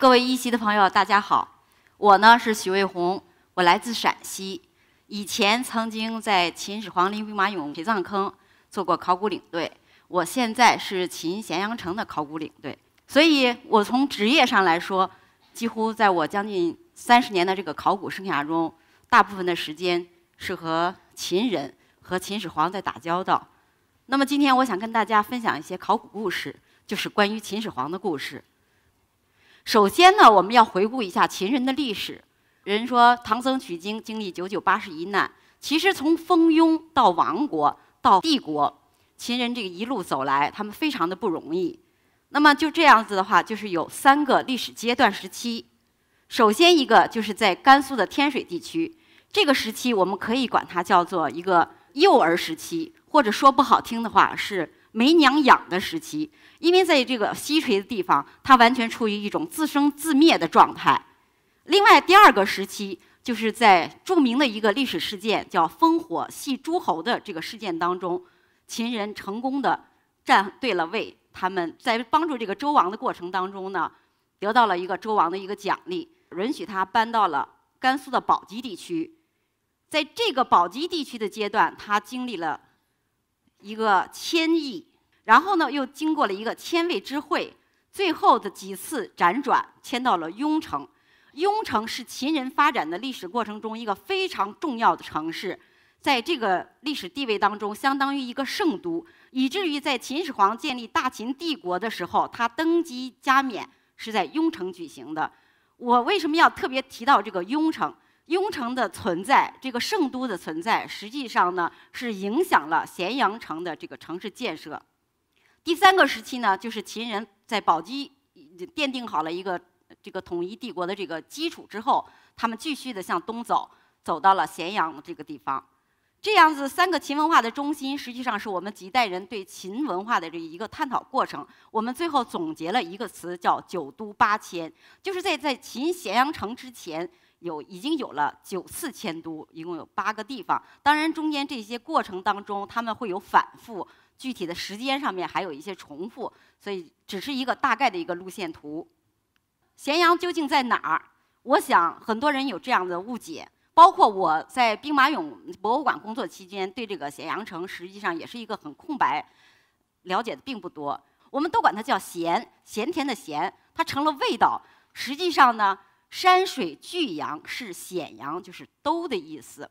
各位一席的朋友，大家好，我呢是许卫红，我来自陕西。以前曾经在秦始皇陵兵马俑陪葬坑做过考古领队，我现在是秦咸阳城的考古领队。所以，我从职业上来说，几乎在我将近三十年的这个考古生涯中，大部分的时间是和秦人和秦始皇在打交道。那么，今天我想跟大家分享一些考古故事，就是关于秦始皇的故事。首先呢，我们要回顾一下秦人的历史。人说唐僧取经经历九九八十一难，其实从蜂拥到亡国到帝国，秦人这个一路走来，他们非常的不容易。那么就这样子的话，就是有三个历史阶段时期。首先一个就是在甘肃的天水地区，这个时期我们可以管它叫做一个幼儿时期，或者说不好听的话是。没娘养的时期，因为在这个西陲的地方，它完全处于一种自生自灭的状态。另外，第二个时期就是在著名的一个历史事件叫“烽火戏诸侯”的这个事件当中，秦人成功的站对了位。他们在帮助这个周王的过程当中呢，得到了一个周王的一个奖励，允许他搬到了甘肃的宝鸡地区。在这个宝鸡地区的阶段，他经历了。一个千亿，然后呢，又经过了一个千位之会，最后的几次辗转迁到了雍城。雍城是秦人发展的历史过程中一个非常重要的城市，在这个历史地位当中，相当于一个圣都，以至于在秦始皇建立大秦帝国的时候，他登基加冕是在雍城举行的。我为什么要特别提到这个雍城？雍城的存在，这个圣都的存在，实际上呢是影响了咸阳城的这个城市建设。第三个时期呢，就是秦人在宝鸡奠定好了一个这个统一帝国的这个基础之后，他们继续的向东走，走到了咸阳这个地方。这样子，三个秦文化的中心，实际上是我们几代人对秦文化的这一个探讨过程。我们最后总结了一个词，叫“九都八迁”，就是在在秦咸阳城之前。有已经有了九次迁都，一共有八个地方。当然，中间这些过程当中，他们会有反复，具体的时间上面还有一些重复，所以只是一个大概的一个路线图。咸阳究竟在哪儿？我想很多人有这样的误解，包括我在兵马俑博物馆工作期间，对这个咸阳城实际上也是一个很空白，了解的并不多。我们都管它叫咸，咸甜的咸，它成了味道。实际上呢？山水巨阳是显阳，就是都的意思。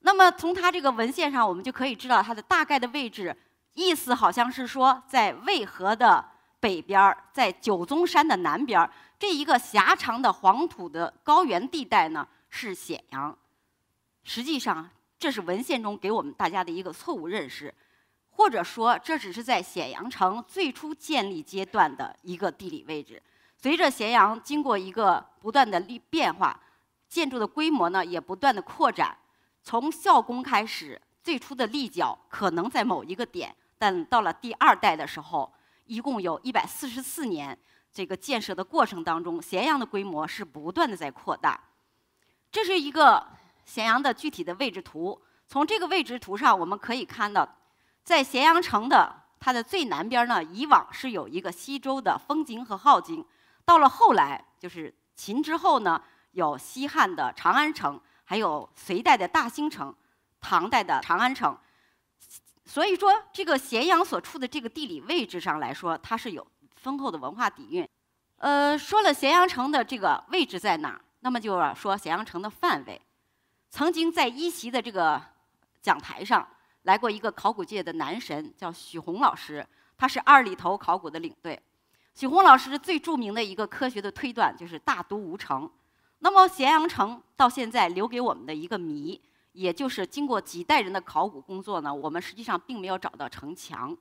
那么从它这个文献上，我们就可以知道它的大概的位置。意思好像是说，在渭河的北边儿，在九宗山的南边儿，这一个狭长的黄土的高原地带呢，是显阳。实际上，这是文献中给我们大家的一个错误认识，或者说这只是在显阳城最初建立阶段的一个地理位置。随着咸阳经过一个不断的历变化，建筑的规模呢也不断的扩展。从孝公开始，最初的立脚可能在某一个点，但到了第二代的时候，一共有一百四十四年，这个建设的过程当中，咸阳的规模是不断的在扩大。这是一个咸阳的具体的位置图。从这个位置图上，我们可以看到，在咸阳城的它的最南边呢，以往是有一个西周的丰京和镐京。到了后来，就是秦之后呢，有西汉的长安城，还有隋代的大兴城，唐代的长安城。所以说，这个咸阳所处的这个地理位置上来说，它是有丰厚的文化底蕴。呃，说了咸阳城的这个位置在哪儿，那么就要说咸阳城的范围。曾经在一席的这个讲台上，来过一个考古界的男神，叫许宏老师，他是二里头考古的领队。许宏老师最著名的一个科学的推断就是大都无城。那么咸阳城到现在留给我们的一个谜，也就是经过几代人的考古工作呢，我们实际上并没有找到城墙。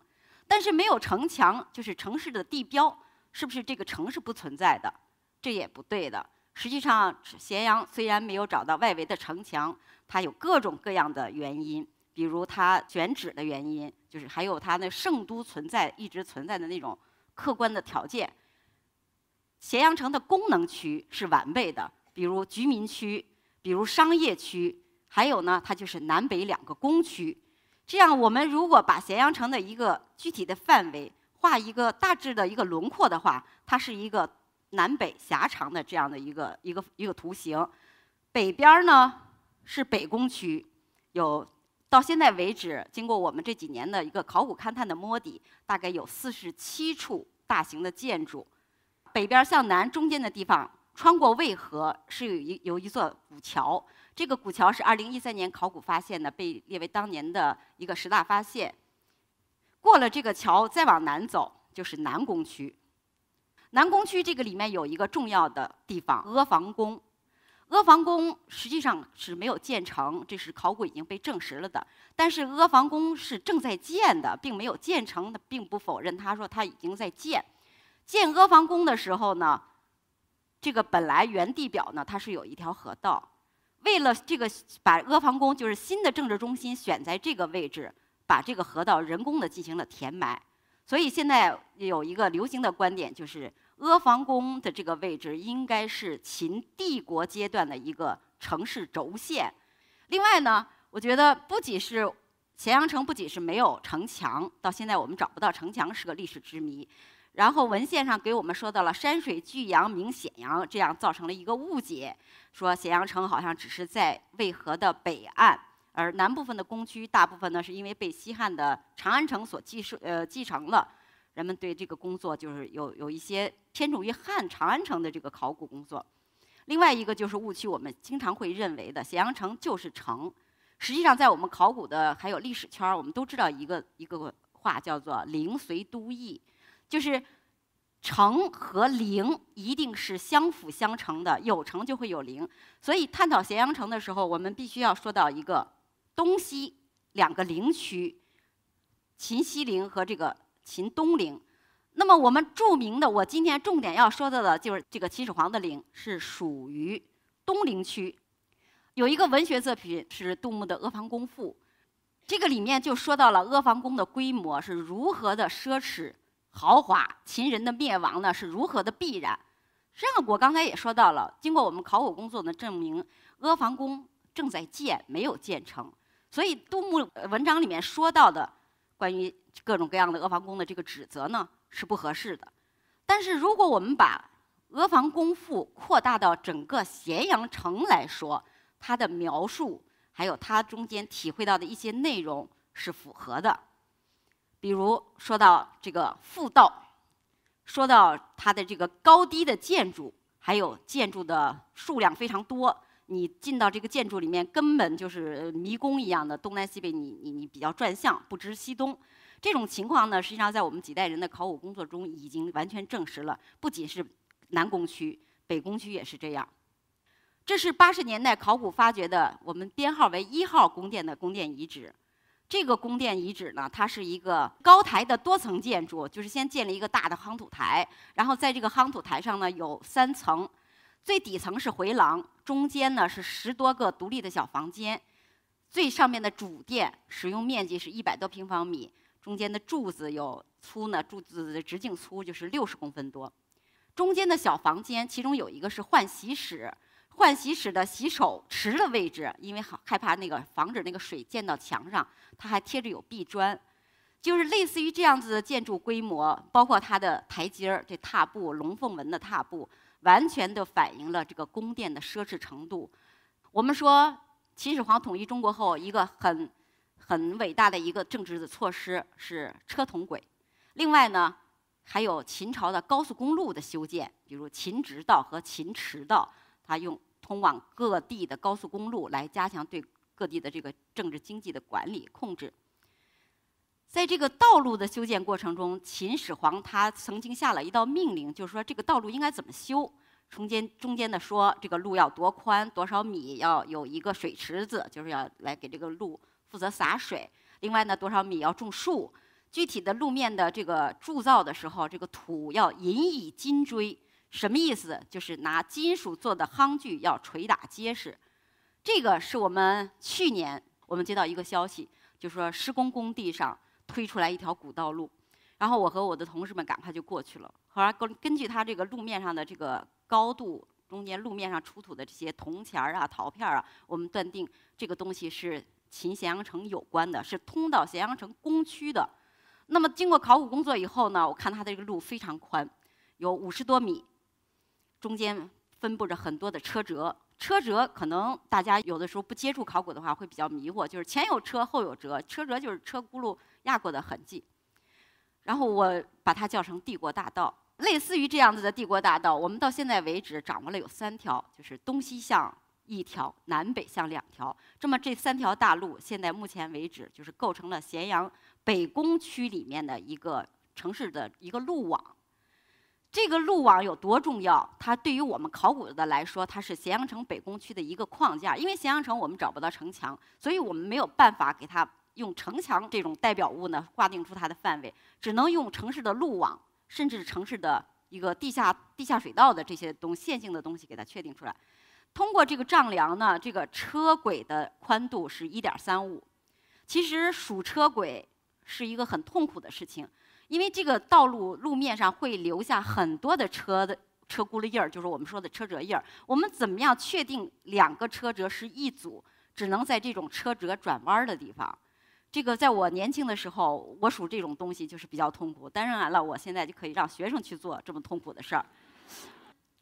但是没有城墙，就是城市的地标，是不是这个城是不存在的？这也不对的。实际上咸阳虽然没有找到外围的城墙，它有各种各样的原因，比如它选址的原因，就是还有它那圣都存在一直存在的那种。客观的条件，咸阳城的功能区是完备的，比如居民区，比如商业区，还有呢，它就是南北两个宫区。这样，我们如果把咸阳城的一个具体的范围画一个大致的一个轮廓的话，它是一个南北狭长的这样的一个一个一个图形。北边呢是北宫区，有到现在为止，经过我们这几年的一个考古勘探的摸底，大概有四十七处。大型的建筑，北边向南，中间的地方穿过渭河，是有一有一座古桥。这个古桥是二零一三年考古发现的，被列为当年的一个十大发现。过了这个桥，再往南走就是南宫区。南宫区这个里面有一个重要的地方——阿房宫。阿房宫实际上是没有建成，这是考古已经被证实了的。但是阿房宫是正在建的，并没有建成，他并不否认。他说他已经在建，建阿房宫的时候呢，这个本来原地表呢它是有一条河道，为了这个把阿房宫就是新的政治中心选在这个位置，把这个河道人工的进行了填埋，所以现在有一个流行的观点就是。阿房宫的这个位置应该是秦帝国阶段的一个城市轴线。另外呢，我觉得不仅是咸阳城，不仅是没有城墙，到现在我们找不到城墙是个历史之谜。然后文献上给我们说到了“山水巨阳名咸阳”，这样造成了一个误解，说咸阳城好像只是在渭河的北岸，而南部分的宫区大部分呢是因为被西汉的长安城所继承，呃继承了。人们对这个工作就是有有一些偏重于汉长安城的这个考古工作，另外一个就是误区，我们经常会认为的咸阳城就是城，实际上在我们考古的还有历史圈儿，我们都知道一个一个话叫做“陵随都邑”，就是城和陵一定是相辅相成的，有城就会有陵。所以探讨咸阳城的时候，我们必须要说到一个东西两个陵区，秦西陵和这个。秦东陵，那么我们著名的，我今天重点要说到的就是这个秦始皇的陵是属于东陵区，有一个文学作品是杜牧的《阿房宫赋》，这个里面就说到了阿房宫的规模是如何的奢侈豪华，秦人的灭亡呢是如何的必然。实际上我刚才也说到了，经过我们考古工作呢证明，阿房宫正在建，没有建成，所以杜牧文章里面说到的关于。各种各样的《阿房宫》的这个指责呢是不合适的，但是如果我们把《阿房宫赋》扩大到整个咸阳城来说，它的描述还有它中间体会到的一些内容是符合的。比如说到这个妇道，说到它的这个高低的建筑，还有建筑的数量非常多，你进到这个建筑里面，根本就是迷宫一样的，东南西北，你你你比较转向，不知西东。这种情况呢，实际上在我们几代人的考古工作中已经完全证实了。不仅是南宫区，北宫区也是这样。这是八十年代考古发掘的我们编号为一号宫殿的宫殿遗址。这个宫殿遗址呢，它是一个高台的多层建筑，就是先建立一个大的夯土台，然后在这个夯土台上呢有三层，最底层是回廊，中间呢是十多个独立的小房间，最上面的主殿使用面积是一百多平方米。中间的柱子有粗呢，柱子的直径粗就是六十公分多。中间的小房间，其中有一个是换洗室，换洗室的洗手池的位置，因为害怕那个防止那个水溅到墙上，它还贴着有壁砖，就是类似于这样子的建筑规模，包括它的台阶儿，这踏步龙凤纹的踏步，完全都反映了这个宫殿的奢侈程度。我们说秦始皇统一中国后，一个很。很伟大的一个政治的措施是车同轨，另外呢，还有秦朝的高速公路的修建，比如秦直道和秦驰道，它用通往各地的高速公路来加强对各地的这个政治经济的管理控制。在这个道路的修建过程中，秦始皇他曾经下了一道命令，就是说这个道路应该怎么修，中间中间的说这个路要多宽多少米，要有一个水池子，就是要来给这个路。负责洒水，另外呢，多少米要种树？具体的路面的这个铸造的时候，这个土要引以金锥，什么意思？就是拿金属做的夯具要捶打结实。这个是我们去年我们接到一个消息，就说施工工地上推出来一条古道路，然后我和我的同事们赶快就过去了。后来根根据它这个路面上的这个高度，中间路面上出土的这些铜钱儿啊、陶片儿啊，我们断定这个东西是。秦咸阳城有关的是通到咸阳城宫区的，那么经过考古工作以后呢，我看它的这个路非常宽，有五十多米，中间分布着很多的车辙。车辙可能大家有的时候不接触考古的话会比较迷惑，就是前有车后有辙，车辙就是车轱辘压过的痕迹。然后我把它叫成帝国大道，类似于这样子的帝国大道，我们到现在为止掌握了有三条，就是东西向。一条南北向两条，这么这三条大路，现在目前为止就是构成了咸阳北宫区里面的一个城市的一个路网。这个路网有多重要？它对于我们考古的来说，它是咸阳城北宫区的一个框架。因为咸阳城我们找不到城墙，所以我们没有办法给它用城墙这种代表物呢划定出它的范围，只能用城市的路网，甚至城市的一个地下地下水道的这些东线性的东西给它确定出来。通过这个丈量呢，这个车轨的宽度是一点三五。其实数车轨是一个很痛苦的事情，因为这个道路路面上会留下很多的车的车轱辘印儿，就是我们说的车辙印儿。我们怎么样确定两个车辙是一组？只能在这种车辙转弯的地方。这个在我年轻的时候，我数这种东西就是比较痛苦。当然了，我现在就可以让学生去做这么痛苦的事儿。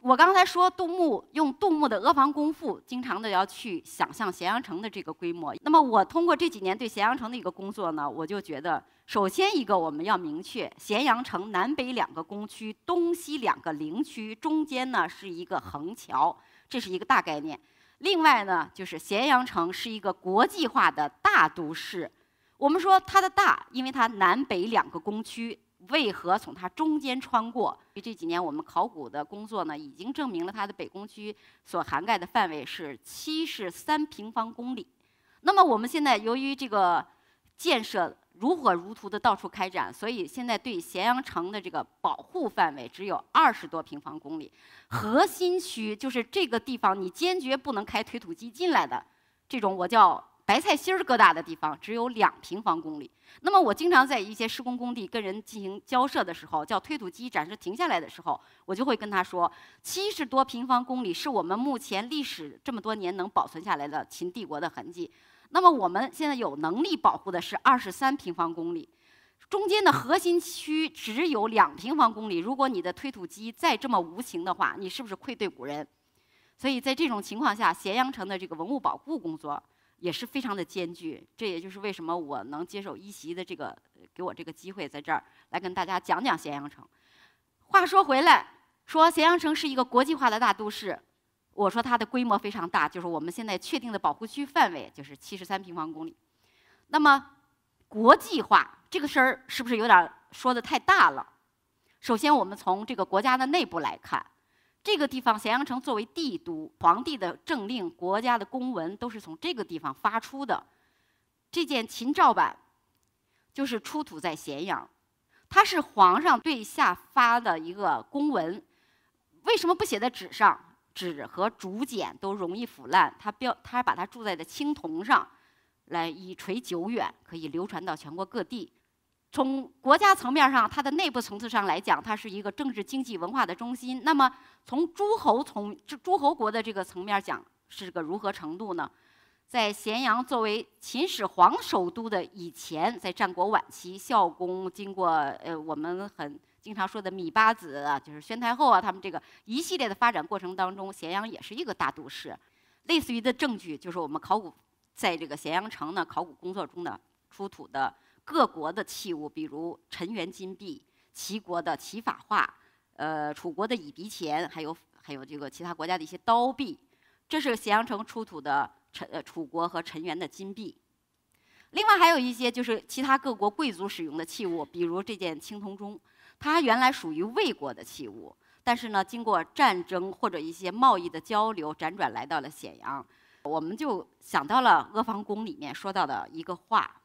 我刚才说杜牧用杜牧的《阿房宫赋》经常的要去想象咸阳城的这个规模。那么我通过这几年对咸阳城的一个工作呢，我就觉得，首先一个我们要明确，咸阳城南北两个宫区、东西两个陵区中间呢是一个横桥，这是一个大概念。另外呢，就是咸阳城是一个国际化的大都市。我们说它的大，因为它南北两个宫区。为何从它中间穿过？这几年我们考古的工作呢，已经证明了它的北宫区所涵盖的范围是七十三平方公里。那么我们现在由于这个建设如火如荼的到处开展，所以现在对咸阳城的这个保护范围只有二十多平方公里，核心区就是这个地方，你坚决不能开推土机进来的，这种我叫。白菜心儿疙瘩的地方只有两平方公里。那么我经常在一些施工工地跟人进行交涉的时候，叫推土机暂时停下来的时候，我就会跟他说：七十多平方公里是我们目前历史这么多年能保存下来的秦帝国的痕迹。那么我们现在有能力保护的是二十三平方公里，中间的核心区只有两平方公里。如果你的推土机再这么无情的话，你是不是愧对古人？所以在这种情况下，咸阳城的这个文物保护工作。也是非常的艰巨，这也就是为什么我能接受一席的这个给我这个机会，在这儿来跟大家讲讲咸阳城。话说回来，说咸阳城是一个国际化的大都市，我说它的规模非常大，就是我们现在确定的保护区范围就是七十三平方公里。那么国际化这个事儿是不是有点说的太大了？首先，我们从这个国家的内部来看。这个地方咸阳城作为帝都，皇帝的政令、国家的公文都是从这个地方发出的。这件秦诏版就是出土在咸阳，它是皇上对下发的一个公文，为什么不写在纸上？纸和竹简都容易腐烂，它标，它把它铸在的青铜上，来以垂久远，可以流传到全国各地。从国家层面上，它的内部层次上来讲，它是一个政治、经济、文化的中心。那么，从诸侯从诸侯国的这个层面讲，是个如何程度呢？在咸阳作为秦始皇首都的以前，在战国晚期，孝公经过呃我们很经常说的芈八子啊，就是宣太后啊，他们这个一系列的发展过程当中，咸阳也是一个大都市。类似于的证据就是我们考古在这个咸阳城呢，考古工作中呢出土的。各国的器物，比如陈元金币、齐国的齐法画、呃，楚国的乙鼻钱，还有还有这个其他国家的一些刀币。这是咸阳城出土的陈楚国和陈元的金币。另外还有一些就是其他各国贵族使用的器物，比如这件青铜钟，它原来属于魏国的器物，但是呢，经过战争或者一些贸易的交流，辗转来到了咸阳。我们就想到了《阿房宫》里面说到的一个话。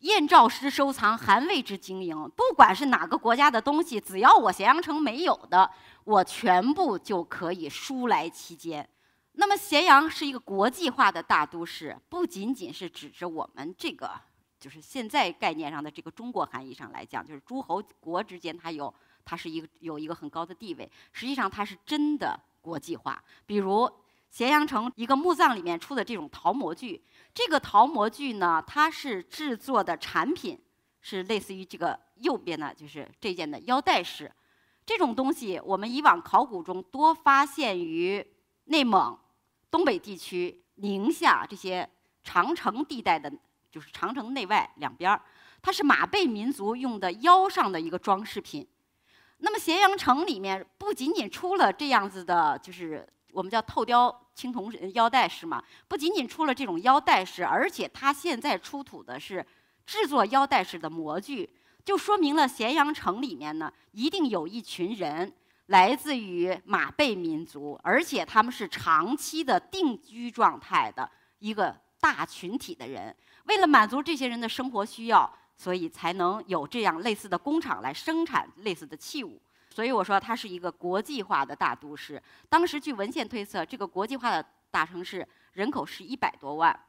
燕赵之收藏，韩魏之经营。不管是哪个国家的东西，只要我咸阳城没有的，我全部就可以输来其间。那么，咸阳是一个国际化的大都市，不仅仅是指着我们这个，就是现在概念上的这个中国含义上来讲，就是诸侯国之间，它有它是一个有一个很高的地位。实际上，它是真的国际化。比如咸阳城一个墓葬里面出的这种陶模具。这个陶模具呢，它是制作的产品是类似于这个右边的，就是这件的腰带式。这种东西我们以往考古中多发现于内蒙、东北地区、宁夏这些长城地带的，就是长城内外两边儿。它是马背民族用的腰上的一个装饰品。那么咸阳城里面不仅仅出了这样子的，就是我们叫透雕。青铜腰带式嘛，不仅仅出了这种腰带式，而且它现在出土的是制作腰带式的模具，就说明了咸阳城里面呢，一定有一群人来自于马背民族，而且他们是长期的定居状态的一个大群体的人，为了满足这些人的生活需要，所以才能有这样类似的工厂来生产类似的器物。所以我说，它是一个国际化的大都市。当时据文献推测，这个国际化的大城市人口是一百多万。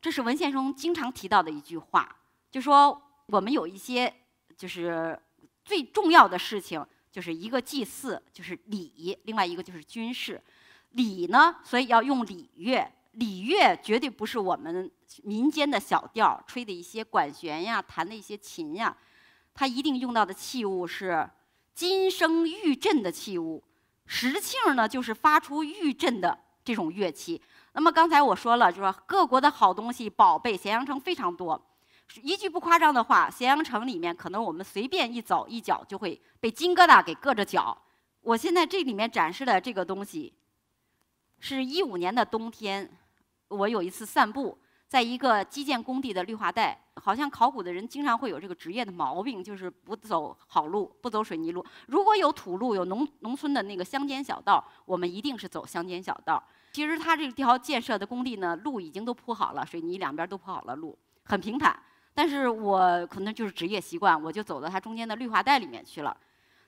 这是文献中经常提到的一句话，就说我们有一些就是最重要的事情，就是一个祭祀，就是礼；另外一个就是军事，礼呢，所以要用礼乐。礼乐绝对不是我们民间的小调，吹的一些管弦呀，弹的一些琴呀，它一定用到的器物是。金声玉振的器物，石磬呢，就是发出玉振的这种乐器。那么刚才我说了，就说各国的好东西、宝贝，咸阳城非常多。一句不夸张的话，咸阳城里面可能我们随便一走一脚就会被金疙瘩给硌着脚。我现在这里面展示的这个东西，是一五年的冬天，我有一次散步。在一个基建工地的绿化带，好像考古的人经常会有这个职业的毛病，就是不走好路，不走水泥路。如果有土路，有农农村的那个乡间小道，我们一定是走乡间小道。其实他这条建设的工地呢，路已经都铺好了，水泥两边都铺好了路，很平坦。但是我可能就是职业习惯，我就走到它中间的绿化带里面去了。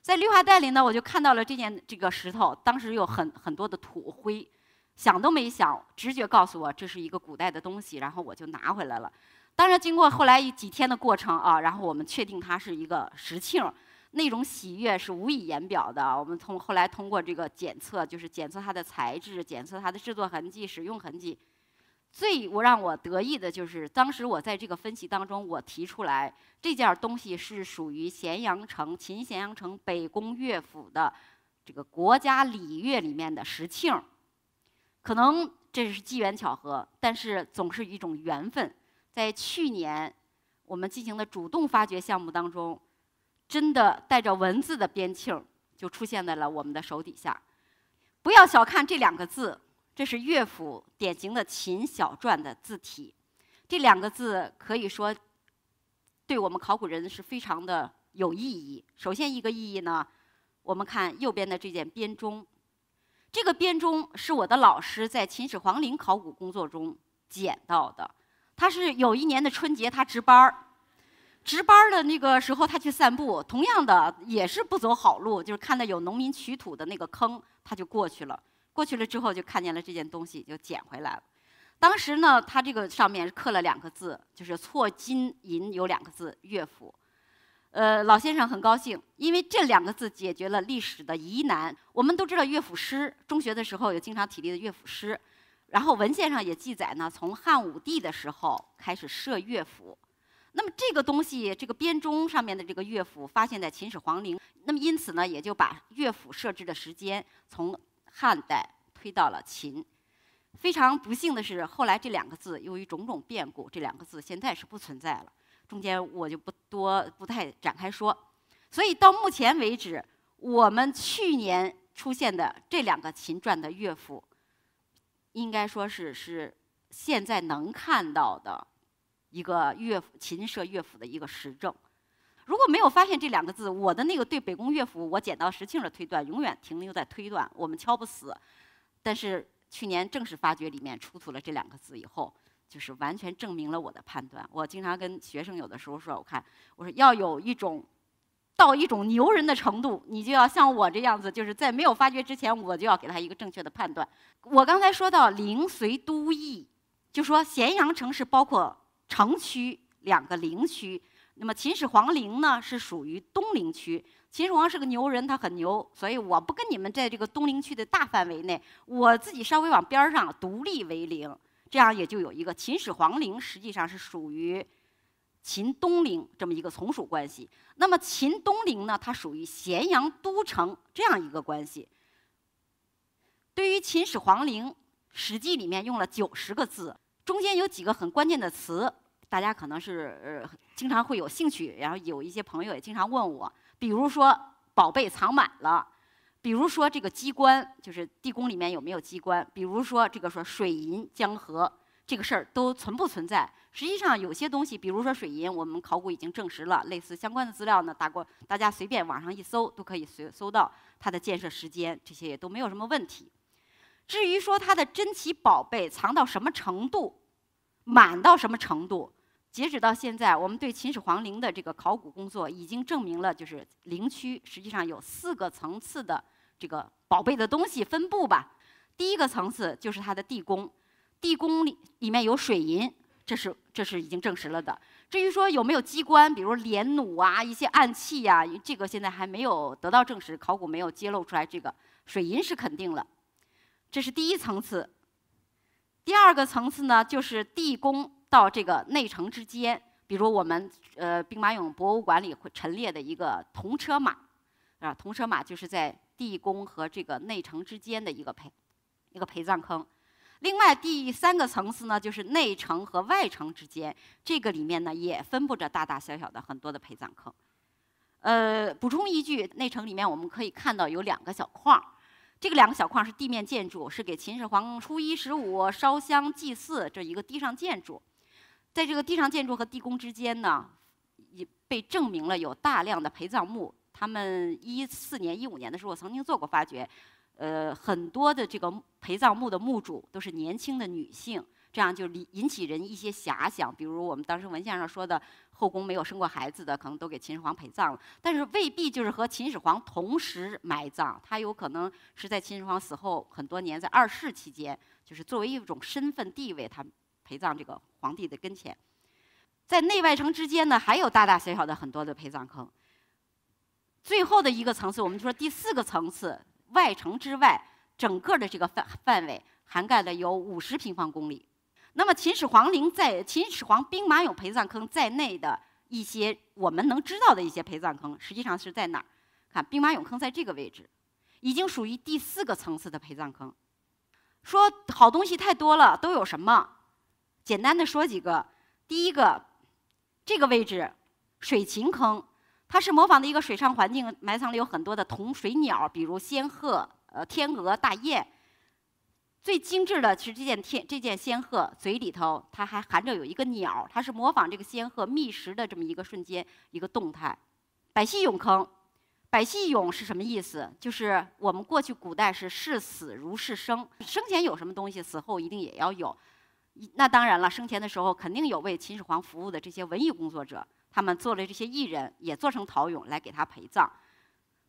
在绿化带里呢，我就看到了这件这个石头，当时有很很多的土灰。想都没想，直觉告诉我这是一个古代的东西，然后我就拿回来了。当然，经过后来几天的过程啊，然后我们确定它是一个石磬，那种喜悦是无以言表的。我们从后来通过这个检测，就是检测它的材质，检测它的制作痕迹、使用痕迹。最我让我得意的就是，当时我在这个分析当中，我提出来这件东西是属于咸阳城秦咸阳城北宫乐府的这个国家礼乐里面的石磬。可能这是机缘巧合，但是总是一种缘分。在去年，我们进行的主动发掘项目当中，真的带着文字的边沁就出现在了我们的手底下。不要小看这两个字，这是乐府典型的秦小篆的字体。这两个字可以说，对我们考古人是非常的有意义。首先一个意义呢，我们看右边的这件编钟。这个编钟是我的老师在秦始皇陵考古工作中捡到的。他是有一年的春节他值班儿，值班儿的那个时候他去散步，同样的也是不走好路，就是看到有农民取土的那个坑，他就过去了。过去了之后就看见了这件东西，就捡回来了。当时呢，他这个上面刻了两个字，就是错金银有两个字“乐府”。呃，老先生很高兴，因为这两个字解决了历史的疑难。我们都知道乐府诗，中学的时候有经常提力的乐府诗，然后文献上也记载呢，从汉武帝的时候开始设乐府。那么这个东西，这个编钟上面的这个乐府，发现，在秦始皇陵。那么因此呢，也就把乐府设置的时间从汉代推到了秦。非常不幸的是，后来这两个字由于种种变故，这两个字现在是不存在了。中间我就不多、不太展开说，所以到目前为止，我们去年出现的这两个秦篆的乐府，应该说是是现在能看到的一个乐府、秦社乐府的一个实证。如果没有发现这两个字，我的那个对北宫乐府，我捡到石磬的推断永远停留在推断，我们敲不死。但是去年正式发掘里面出土了这两个字以后。就是完全证明了我的判断。我经常跟学生有的时候说，我看我说要有一种到一种牛人的程度，你就要像我这样子，就是在没有发掘之前，我就要给他一个正确的判断。我刚才说到陵随都邑，就说咸阳城市包括城区两个陵区，那么秦始皇陵呢是属于东陵区。秦始皇是个牛人，他很牛，所以我不跟你们在这个东陵区的大范围内，我自己稍微往边儿上独立为陵。这样也就有一个秦始皇陵，实际上是属于秦东陵这么一个从属关系。那么秦东陵呢，它属于咸阳都城这样一个关系。对于秦始皇陵，《史记》里面用了九十个字，中间有几个很关键的词，大家可能是经常会有兴趣，然后有一些朋友也经常问我，比如说“宝贝藏满了”。比如说这个机关，就是地宫里面有没有机关？比如说这个说水银江河这个事儿都存不存在？实际上有些东西，比如说水银，我们考古已经证实了，类似相关的资料呢，大过大家随便网上一搜都可以随搜到它的建设时间，这些也都没有什么问题。至于说它的珍奇宝贝藏到什么程度，满到什么程度，截止到现在，我们对秦始皇陵的这个考古工作已经证明了，就是陵区实际上有四个层次的。这个宝贝的东西分布吧，第一个层次就是它的地宫，地宫里里面有水银，这是这是已经证实了的。至于说有没有机关，比如连弩啊、一些暗器呀，这个现在还没有得到证实，考古没有揭露出来。这个水银是肯定了，这是第一层次。第二个层次呢，就是地宫到这个内城之间，比如我们呃兵马俑博物馆里会陈列的一个铜车马啊，铜车马就是在。地宫和这个内城之间的一个陪一个陪葬坑，另外第三个层次呢，就是内城和外城之间，这个里面呢也分布着大大小小的很多的陪葬坑。呃，补充一句，内城里面我们可以看到有两个小框，这个两个小框是地面建筑，是给秦始皇初一十五烧香祭祀这一个地上建筑，在这个地上建筑和地宫之间呢，也被证明了有大量的陪葬墓。他们一四年、一五年的时候，我曾经做过发掘，呃，很多的这个陪葬墓的墓主都是年轻的女性，这样就引引起人一些遐想。比如我们当时文献上说的，后宫没有生过孩子的，可能都给秦始皇陪葬了，但是未必就是和秦始皇同时埋葬，他有可能是在秦始皇死后很多年，在二世期间，就是作为一种身份地位，他陪葬这个皇帝的跟前。在内外城之间呢，还有大大小小的很多的陪葬坑。最后的一个层次，我们就说第四个层次，外城之外，整个的这个范范围，涵盖了有五十平方公里。那么秦始皇陵在秦始皇兵马俑陪葬坑在内的一些我们能知道的一些陪葬坑，实际上是在哪儿？看兵马俑坑在这个位置，已经属于第四个层次的陪葬坑。说好东西太多了，都有什么？简单的说几个，第一个，这个位置水禽坑。它是模仿的一个水上环境，埋藏了有很多的铜水鸟，比如仙鹤、呃天鹅、大雁。最精致的是这件天这件仙鹤嘴里头，它还含着有一个鸟，它是模仿这个仙鹤觅食的这么一个瞬间一个动态。百戏俑坑，百戏俑是什么意思？就是我们过去古代是视死如视生，生前有什么东西，死后一定也要有。那当然了，生前的时候肯定有为秦始皇服务的这些文艺工作者。他们做了这些艺人也做成陶俑来给他陪葬。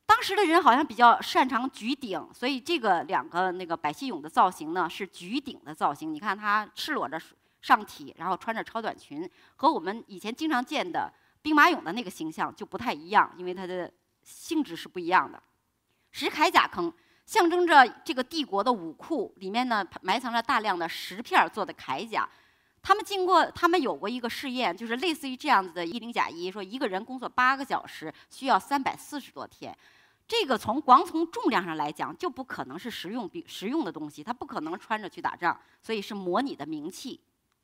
当时的人好像比较擅长举鼎，所以这个两个那个百戏俑的造型呢是举鼎的造型。你看他赤裸着上体，然后穿着超短裙，和我们以前经常见的兵马俑的那个形象就不太一样，因为它的性质是不一样的。石铠甲坑象征着这个帝国的武库，里面呢埋藏了大量的石片做的铠甲。他们经过，他们有过一个试验，就是类似于这样子的“一零甲一”，说一个人工作八个小时需要三百四十多天。这个从光从重量上来讲，就不可能是实用、比实用的东西，它不可能穿着去打仗，所以是模拟的名器。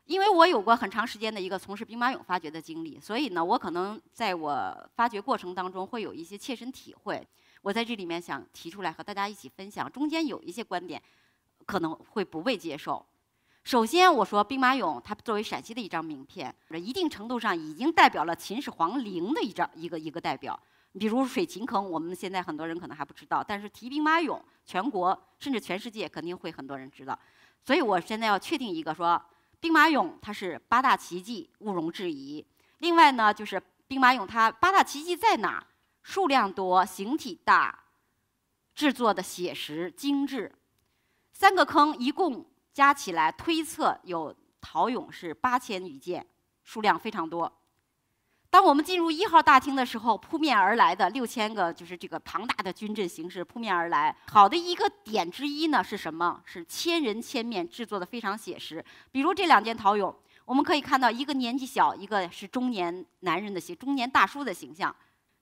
因为我有过很长时间的一个从事兵马俑发掘的经历，所以呢，我可能在我发掘过程当中会有一些切身体会。我在这里面想提出来和大家一起分享，中间有一些观点可能会不被接受。首先，我说兵马俑，它作为陕西的一张名片，一定程度上已经代表了秦始皇陵的一张一个一个代表。比如水禽坑，我们现在很多人可能还不知道，但是提兵马俑，全国甚至全世界肯定会很多人知道。所以我现在要确定一个，说兵马俑它是八大奇迹毋容置疑。另外呢，就是兵马俑它八大奇迹在哪儿？数量多，形体大，制作的写实精致，三个坑一共。加起来推测有陶俑是八千余件，数量非常多。当我们进入一号大厅的时候，扑面而来的六千个就是这个庞大的军阵形式扑面而来。好的一个点之一呢是什么？是千人千面，制作的非常写实。比如这两件陶俑，我们可以看到一个年纪小，一个是中年男人的形，中年大叔的形象。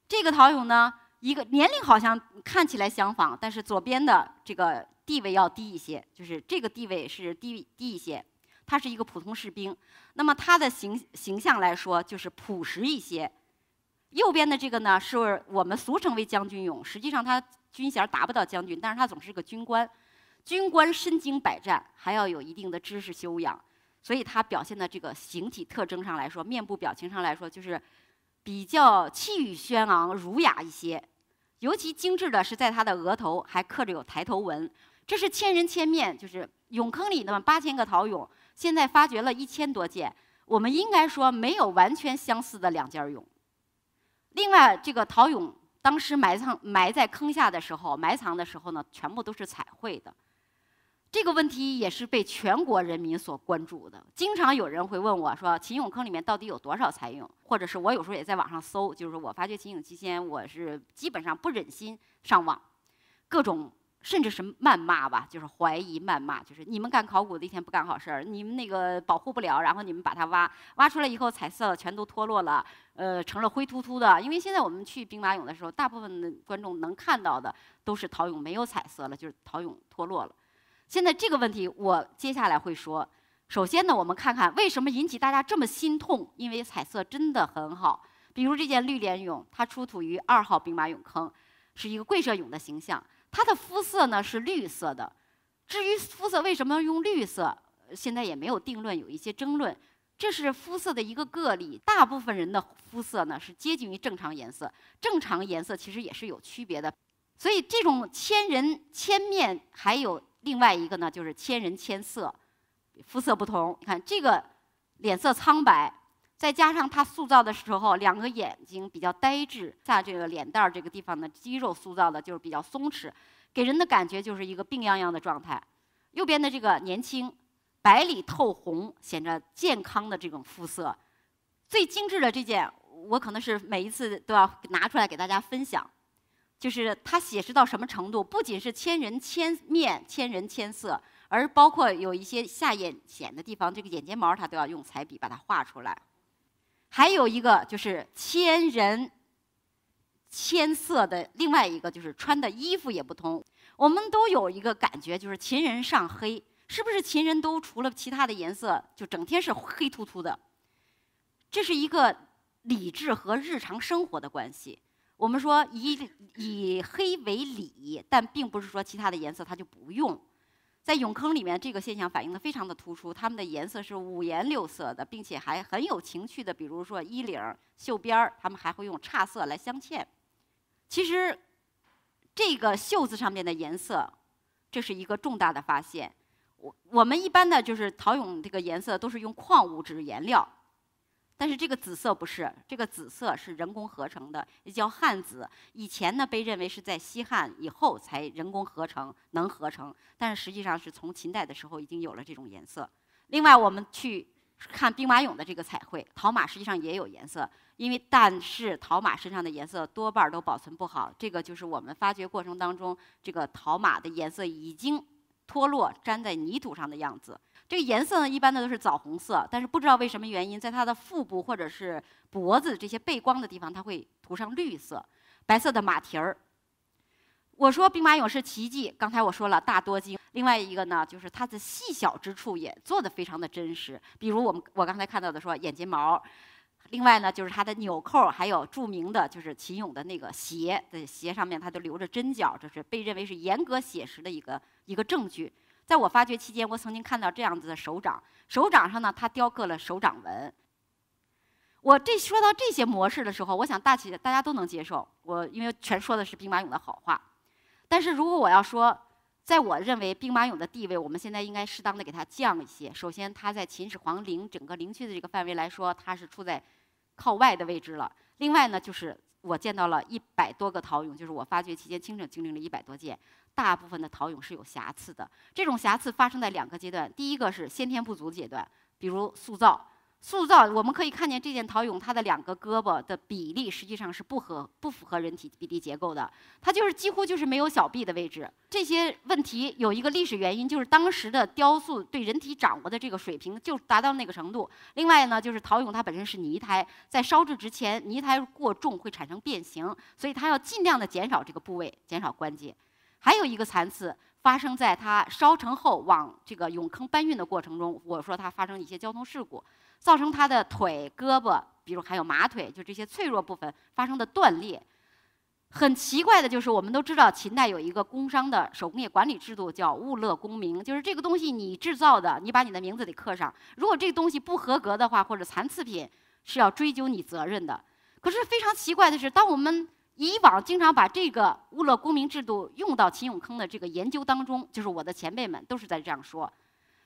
这个陶俑呢，一个年龄好像看起来相仿，但是左边的这个。地位要低一些，就是这个地位是低低一些，他是一个普通士兵。那么他的形形象来说就是朴实一些。右边的这个呢，是我们俗称为将军俑，实际上他军衔达不到将军，但是他总是个军官。军官身经百战，还要有一定的知识修养，所以他表现的这个形体特征上来说，面部表情上来说，就是比较气宇轩昂、儒雅一些。尤其精致的是，在他的额头还刻着有抬头纹。这是千人千面，就是俑坑里的八千个陶俑，现在发掘了一千多件。我们应该说没有完全相似的两件俑。另外，这个陶俑当时埋藏埋在坑下的时候，埋藏的时候呢，全部都是彩绘的。这个问题也是被全国人民所关注的，经常有人会问我说：“秦俑坑里面到底有多少彩俑？”或者是我有时候也在网上搜，就是我发掘秦俑期间，我是基本上不忍心上网，各种。甚至是谩骂吧，就是怀疑、谩骂，就是你们干考古的一天不干好事儿，你们那个保护不了，然后你们把它挖挖出来以后，彩色全都脱落了，呃，成了灰突突的。因为现在我们去兵马俑的时候，大部分的观众能看到的都是陶俑，没有彩色了，就是陶俑脱落了。现在这个问题，我接下来会说。首先呢，我们看看为什么引起大家这么心痛，因为彩色真的很好。比如这件绿莲俑，它出土于二号兵马俑坑，是一个跪射俑的形象。他的肤色呢是绿色的，至于肤色为什么用绿色，现在也没有定论，有一些争论。这是肤色的一个个例，大部分人的肤色呢是接近于正常颜色。正常颜色其实也是有区别的，所以这种千人千面，还有另外一个呢，就是千人千色，肤色不同。你看这个脸色苍白。再加上他塑造的时候，两个眼睛比较呆滞，下这个脸蛋儿这个地方的肌肉塑造的就是比较松弛，给人的感觉就是一个病怏怏的状态。右边的这个年轻，白里透红，显着健康的这种肤色。最精致的这件，我可能是每一次都要拿出来给大家分享，就是它写实到什么程度，不仅是千人千面、千人千色，而包括有一些下眼睑的地方，这个眼睫毛它都要用彩笔把它画出来。还有一个就是千人千色的，另外一个就是穿的衣服也不同。我们都有一个感觉，就是秦人上黑，是不是秦人都除了其他的颜色，就整天是黑秃秃的？这是一个礼制和日常生活的关系。我们说以以黑为礼，但并不是说其他的颜色他就不用。在俑坑里面，这个现象反映的非常的突出，它们的颜色是五颜六色的，并且还很有情趣的。比如说衣领、袖边儿，它们还会用差色来镶嵌。其实，这个袖子上面的颜色，这是一个重大的发现。我我们一般呢，就是陶俑这个颜色都是用矿物质颜料。但是这个紫色不是，这个紫色是人工合成的，也叫汉紫。以前呢，被认为是在西汉以后才人工合成，能合成。但是实际上是从秦代的时候已经有了这种颜色。另外，我们去看兵马俑的这个彩绘陶马，实际上也有颜色。因为但是陶马身上的颜色多半都保存不好，这个就是我们发掘过程当中，这个陶马的颜色已经脱落，粘在泥土上的样子。这个颜色呢，一般的都是枣红色，但是不知道为什么原因，在它的腹部或者是脖子这些背光的地方，它会涂上绿色，白色的马蹄儿。我说兵马俑是奇迹，刚才我说了大多金，另外一个呢，就是它的细小之处也做得非常的真实，比如我们我刚才看到的说眼睫毛，另外呢就是它的纽扣，还有著名的就是秦俑的那个鞋在鞋上面，它都留着针脚，这是被认为是严格写实的一个一个证据。在我发掘期间，我曾经看到这样子的手掌，手掌上呢，它雕刻了手掌纹。我这说到这些模式的时候，我想大接大家都能接受。我因为全说的是兵马俑的好话，但是如果我要说，在我认为兵马俑的地位，我们现在应该适当的给它降一些。首先，它在秦始皇陵整个陵区的这个范围来说，它是处在靠外的位置了。另外呢，就是我见到了一百多个陶俑，就是我发掘期间清整经历了一百多件。大部分的陶俑是有瑕疵的，这种瑕疵发生在两个阶段，第一个是先天不足阶段，比如塑造。塑造我们可以看见这件陶俑，它的两个胳膊的比例实际上是不合不符合人体比例结构的，它就是几乎就是没有小臂的位置。这些问题有一个历史原因，就是当时的雕塑对人体掌握的这个水平就达到那个程度。另外呢，就是陶俑它本身是泥胎，在烧制之前泥胎过重会产生变形，所以它要尽量的减少这个部位，减少关节。还有一个残次，发生在他烧成后往这个俑坑搬运的过程中，我说他发生一些交通事故，造成他的腿、胳膊，比如还有马腿，就这些脆弱部分发生的断裂。很奇怪的就是，我们都知道秦代有一个工商的手工业管理制度叫“物乐功名”，就是这个东西你制造的，你把你的名字得刻上。如果这个东西不合格的话，或者残次品，是要追究你责任的。可是非常奇怪的是，当我们以往经常把这个乌乐公民制度用到秦俑坑的这个研究当中，就是我的前辈们都是在这样说。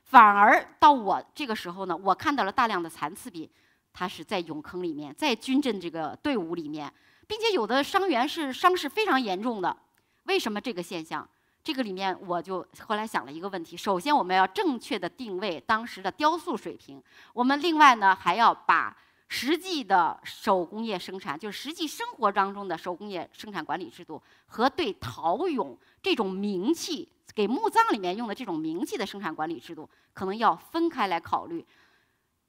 反而到我这个时候呢，我看到了大量的残次品，它是在俑坑里面，在军阵这个队伍里面，并且有的伤员是伤势非常严重的。为什么这个现象？这个里面我就后来想了一个问题：首先我们要正确的定位当时的雕塑水平，我们另外呢还要把。实际的手工业生产，就是实际生活当中的手工业生产管理制度，和对陶俑这种名器给墓葬里面用的这种名器的生产管理制度，可能要分开来考虑。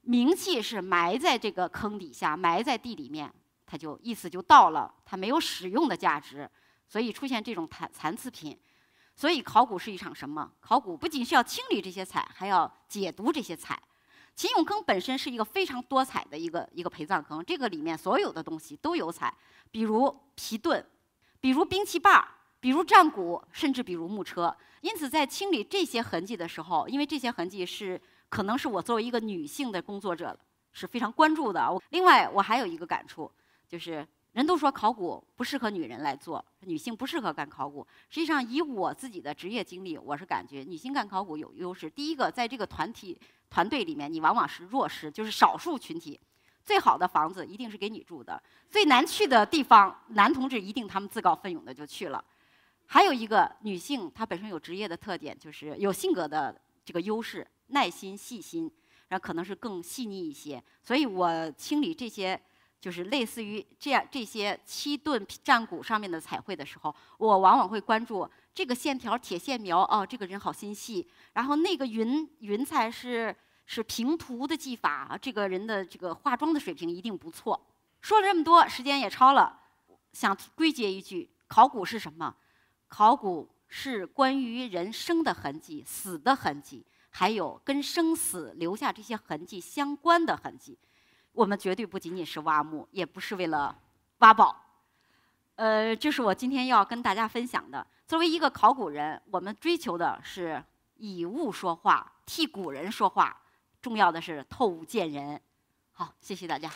名器是埋在这个坑底下，埋在地里面，它就意思就到了，它没有使用的价值，所以出现这种残残次品。所以考古是一场什么？考古不仅需要清理这些彩，还要解读这些彩。秦俑坑本身是一个非常多彩的一个一个陪葬坑，这个里面所有的东西都有彩，比如皮盾，比如兵器把儿，比如战鼓，甚至比如木车。因此，在清理这些痕迹的时候，因为这些痕迹是可能是我作为一个女性的工作者是非常关注的。另外我还有一个感触，就是人都说考古不适合女人来做，女性不适合干考古。实际上，以我自己的职业经历，我是感觉女性干考古有优势。第一个，在这个团体。团队里面，你往往是弱势，就是少数群体。最好的房子一定是给你住的，最难去的地方，男同志一定他们自告奋勇的就去了。还有一个女性，她本身有职业的特点，就是有性格的这个优势，耐心、细心，然后可能是更细腻一些。所以我清理这些，就是类似于这样这些七顿战鼓上面的彩绘的时候，我往往会关注。这个线条铁线描哦，这个人好心细。然后那个云云彩是是平涂的技法这个人的这个化妆的水平一定不错。说了这么多，时间也超了，想归结一句：考古是什么？考古是关于人生的痕迹、死的痕迹，还有跟生死留下这些痕迹相关的痕迹。我们绝对不仅仅是挖墓，也不是为了挖宝。呃，这是我今天要跟大家分享的。作为一个考古人，我们追求的是以物说话，替古人说话。重要的是透物见人。好，谢谢大家。